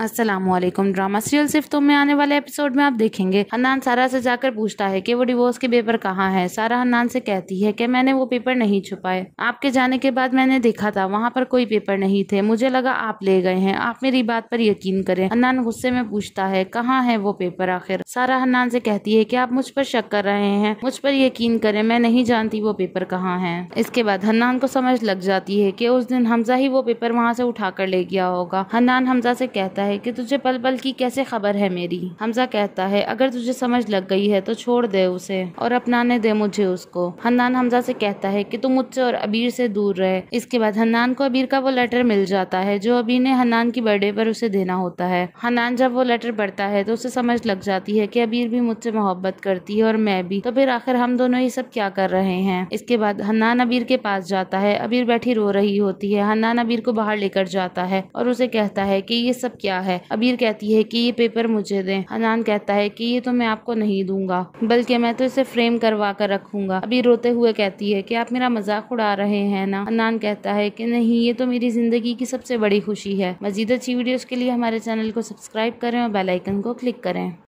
Aslam drama serial सिर्फ तो में आने वाले एपिसोड में आप देखेंगे हनान सारा से जाकर पूछता है कि वो डिवोर्स के पेपर कहाँ है सारा हनान से कहती है कि मैंने वो पेपर नहीं छुपाए आपके जाने के बाद मैंने देखा था वहाँ पर कोई पेपर नहीं थे मुझे लगा आप ले गए हैं आप मेरी बात पर यकीन करें हनान गुस्से में पूछता है कहाँ है वो पेपर आखिर सारा हनान से कहती है की आप मुझ पर शक कर रहे हैं मुझ पर यकीन करे मैं नहीं जानती वो पेपर कहाँ है इसके बाद हनान को समझ लग जाती है की उस दिन हमजा ही वो पेपर वहाँ से उठा कर ले गया होगा हनान हमजा से कहता है है कि तुझे पल पल की कैसे खबर है मेरी हमजा कहता है अगर तुझे समझ लग गई है तो छोड़ दे उसे और अपनाने दे मुझे उसको हन्नान हमजा से कहता है कि तुम मुझसे और अबीर से दूर रहे इसके बाद हन्नान को अबीर का वो लेटर मिल जाता है जो अबीर ने हन्नान की बर्थडे पर उसे देना होता है हन्नान जब वो लेटर पढ़ता है तो उसे समझ लग जाती है कि अबीर भी मुझसे मोहब्बत करती है और मैं भी तो फिर आखिर हम दोनों ये सब क्या कर रहे हैं इसके बाद हन्नान अबीर के पास जाता है अबीर बैठी रो रही होती है हन्नान अबीर को बाहर लेकर जाता है और उसे कहता है कि ये सब क्या क्या है अबीर कहती है कि ये पेपर मुझे दें हनान कहता है कि ये तो मैं आपको नहीं दूंगा बल्कि मैं तो इसे फ्रेम करवा कर रखूंगा अबीर रोते हुए कहती है कि आप मेरा मजाक उड़ा रहे हैं ना हनान कहता है कि नहीं ये तो मेरी जिंदगी की सबसे बड़ी खुशी है मजीद अच्छी वीडियोस के लिए हमारे चैनल को सब्सक्राइब करें और बेलाइकन को क्लिक करें